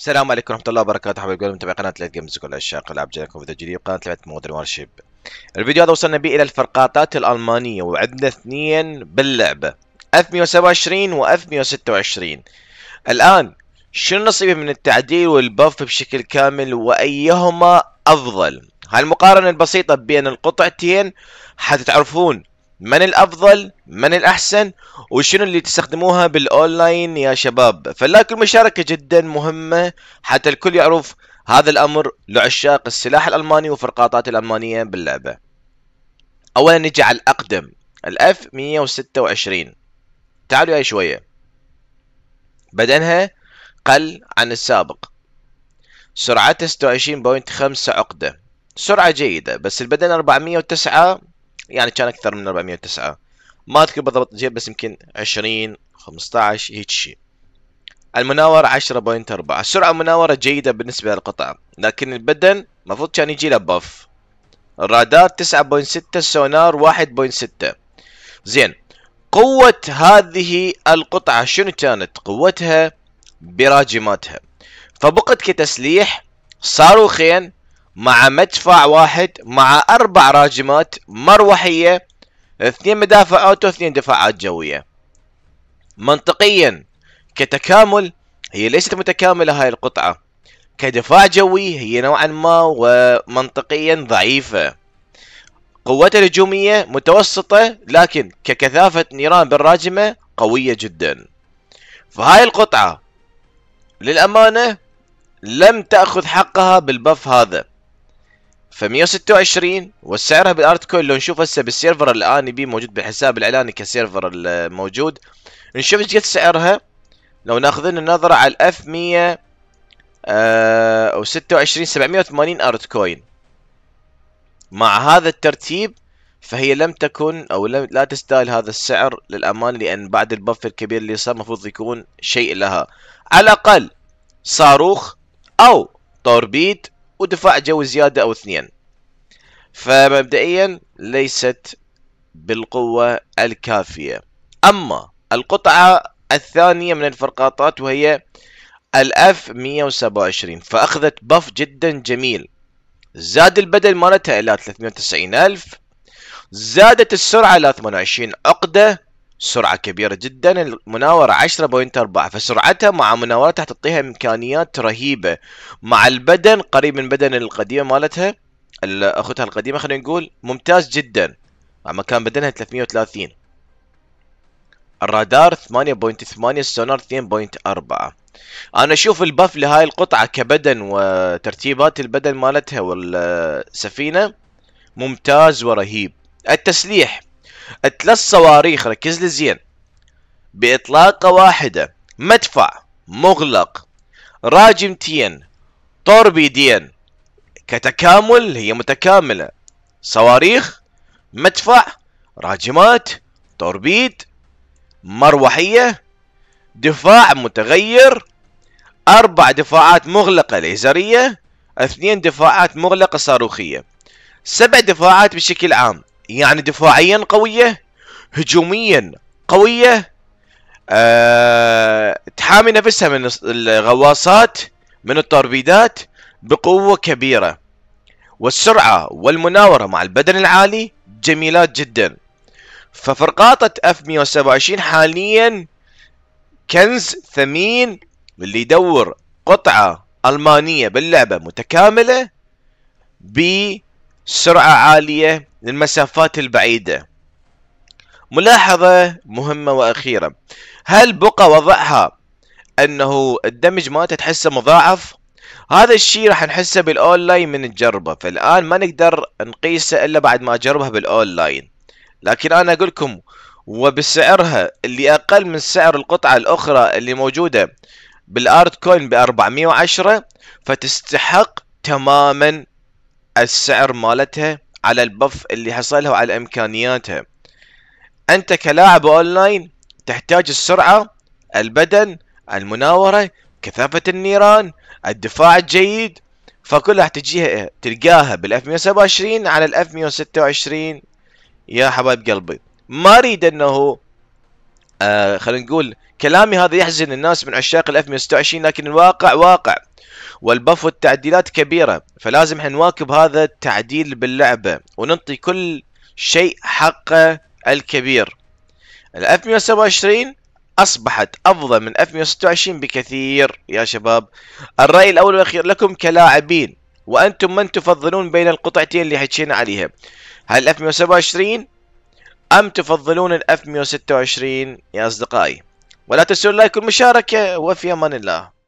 السلام عليكم ورحمه الله وبركاته حبايب قلوب متابعي قناه ليت جيمز كل عشاق العاب جايكم فيديو جديد قناه لعبه مودرن وارشيب الفيديو هذا وصلنا به الى الفرقاطات الالمانيه وعندنا اثنين باللعبه اف 127 اف 126 الان شنو نصيبه من التعديل والبف بشكل كامل وايهما افضل هالمقارنه البسيطه بين القطعتين حتتعرفون من الافضل من الاحسن وشنو اللي تستخدموها بالاونلاين يا شباب فلاك المشاركة جدا مهمة حتى الكل يعرف هذا الامر لعشاق السلاح الالماني وفرقاطات الالمانية باللعبة اولا نجي على الاقدم الاف 126 تعالوا وياي شوية بدنها قل عن السابق سرعتها 26.5 عقدة سرعة جيدة بس البدن 409 يعني كان اكثر من 409 ما اذكر بالضبط جيب بس يمكن 20 15 هيك شيء المناورة 10.4 السرعة المناورة جيدة بالنسبة للقطع لكن البدن المفروض كان يجي له باف الرادار 9.6 السونار 1.6 زين قوة هذه القطعة شنو كانت قوتها براجماتها فبقت كتسليح صاروخين مع مدفع واحد مع أربع راجمات مروحية اثنين مدافع أوتو اثنين دفاعات جوية منطقيا كتكامل هي ليست متكاملة هاي القطعة كدفاع جوي هي نوعا ما ومنطقيا ضعيفة قوتها الهجومية متوسطة لكن ككثافة نيران بالراجمة قوية جدا فهاي القطعة للأمانة لم تأخذ حقها بالبف هذا ف 126 وسعرها بالارت كوين لو نشوف هسه بالسيرفر الان بي موجود بالحساب الاعلاني كسيرفر الموجود نشوف ايش قد سعرها لو ناخذ لنا نظرة على الاف 100 26 780 ارت كوين مع هذا الترتيب فهي لم تكن او لم لا تستاهل هذا السعر للامانه لان بعد البف الكبير اللي صار المفروض يكون شيء لها على الاقل صاروخ او توربيد ودفاع جوي زيادة أو اثنين فمبدئيا ليست بالقوة الكافية أما القطعة الثانية من الفرقاطات وهي الاف 127 فأخذت بف جدا جميل زاد البدل مالتها إلى 390 ألف زادت السرعة إلى 28 عقدة سرعة كبيرة جدا المناورة 10.4 فسرعتها مع مناورتها تعطيها إمكانيات رهيبة مع البدن قريب من بدن القديمة مالتها أخوتها القديمة خلينا نقول ممتاز جدا مع مكان بدنها 330 الرادار 8.8 السونار 2.4 انا اشوف الباف لهاي القطعه كبدن وترتيبات البدن مالتها والسفينه ممتاز ورهيب التسليح ثلاث صواريخ ركز لي زين بإطلاقة واحدة مدفع مغلق راجمتين توربيدين كتكامل هي متكاملة صواريخ مدفع راجمات توربيد مروحية دفاع متغير أربع دفاعات مغلقة ليزرية اثنين دفاعات مغلقة صاروخية سبع دفاعات بشكل عام يعني دفاعيا قوية هجوميا قوية أه تحامي نفسها من الغواصات من التوربيدات بقوة كبيرة والسرعة والمناورة مع البدن العالي جميلات جدا ففرقاطة اف 127 حاليا كنز ثمين اللي يدور قطعة ألمانية باللعبة متكاملة بسرعة عالية للمسافات البعيدة ملاحظة مهمة وأخيرة هل بقى وضعها أنه الدمج مالته تحسه مضاعف هذا الشيء راح نحسه بالاونلاين من نجربه فالان ما نقدر نقيسه الا بعد ما اجربها بالاونلاين لكن انا اقول لكم وبسعرها اللي اقل من سعر القطعه الاخرى اللي موجوده بالارت كوين ب 410 فتستحق تماما السعر مالتها على البف اللي حصلها وعلى امكانياتها انت كلاعب اونلاين تحتاج السرعه البدن المناوره كثافه النيران الدفاع الجيد فكلها تجيها تلقاها بالاف 127 على الاف 126 يا حبايب قلبي ما اريد انه آه خلينا نقول كلامي هذا يحزن الناس من عشاق الاف 126 لكن الواقع واقع والبف والتعديلات كبيره فلازم احنا نواكب هذا التعديل باللعبه ونعطي كل شيء حقه الكبير الاف 127 اصبحت افضل من اف 126 بكثير يا شباب الراي الاول والاخير لكم كلاعبين وانتم من تفضلون بين القطعتين اللي حكينا عليها هل الاف 127 ام تفضلون الاف 126 يا اصدقائي ولا تنسوا اللايك والمشاركه وفي امان الله